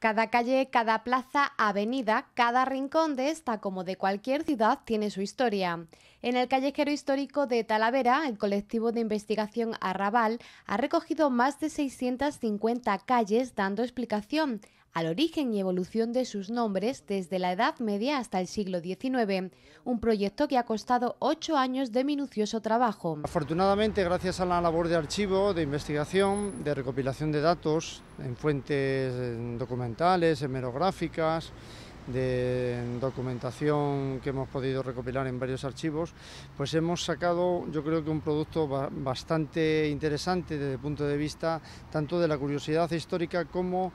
Cada calle, cada plaza, avenida, cada rincón de esta como de cualquier ciudad tiene su historia. En el callejero histórico de Talavera, el colectivo de investigación Arrabal ha recogido más de 650 calles dando explicación al origen y evolución de sus nombres desde la Edad Media hasta el siglo XIX, un proyecto que ha costado ocho años de minucioso trabajo. Afortunadamente, gracias a la labor de archivo, de investigación, de recopilación de datos en fuentes documentales, hemerográficas, de documentación que hemos podido recopilar en varios archivos, pues hemos sacado yo creo que un producto bastante interesante desde el punto de vista tanto de la curiosidad histórica como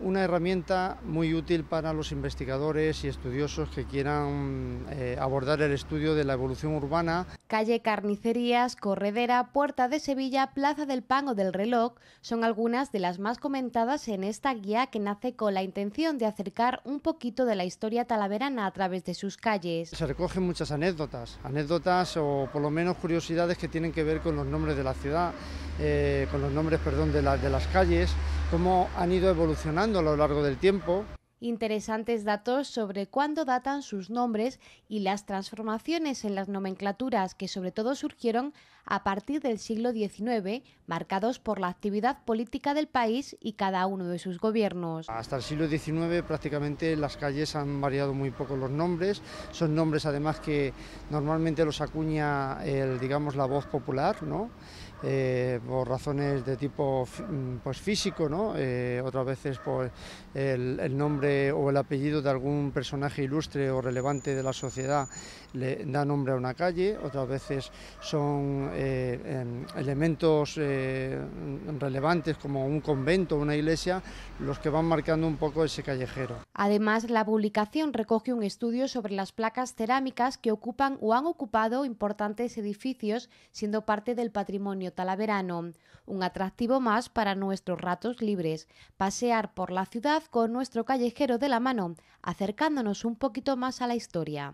una herramienta muy útil para los investigadores y estudiosos que quieran eh, abordar el estudio de la evolución urbana. Calle Carnicerías, Corredera, Puerta de Sevilla, Plaza del Pan o del Reloj son algunas de las más comentadas en esta guía que nace con la intención de acercar un poquito de la historia talaverana a través de sus calles. Se recogen muchas anécdotas, anécdotas o por lo menos curiosidades que tienen que ver con los nombres de la ciudad, eh, con los nombres perdón, de las calles cómo han ido evolucionando a lo largo del tiempo interesantes datos sobre cuándo datan sus nombres y las transformaciones en las nomenclaturas que sobre todo surgieron a partir del siglo XIX, marcados por la actividad política del país y cada uno de sus gobiernos. Hasta el siglo XIX prácticamente las calles han variado muy poco los nombres, son nombres además que normalmente los acuña el, digamos, la voz popular, ¿no? Eh, por razones de tipo pues, físico, ¿no? Eh, otras veces por pues, el nombre o el apellido de algún personaje ilustre o relevante de la sociedad le da nombre a una calle, otras veces son eh, em, elementos eh, relevantes como un convento o una iglesia los que van marcando un poco ese callejero. Además, la publicación recoge un estudio sobre las placas cerámicas que ocupan o han ocupado importantes edificios siendo parte del patrimonio talaverano. Un atractivo más para nuestros ratos libres, pasear por la ciudad con nuestro callejero de la mano, acercándonos un poquito más a la historia.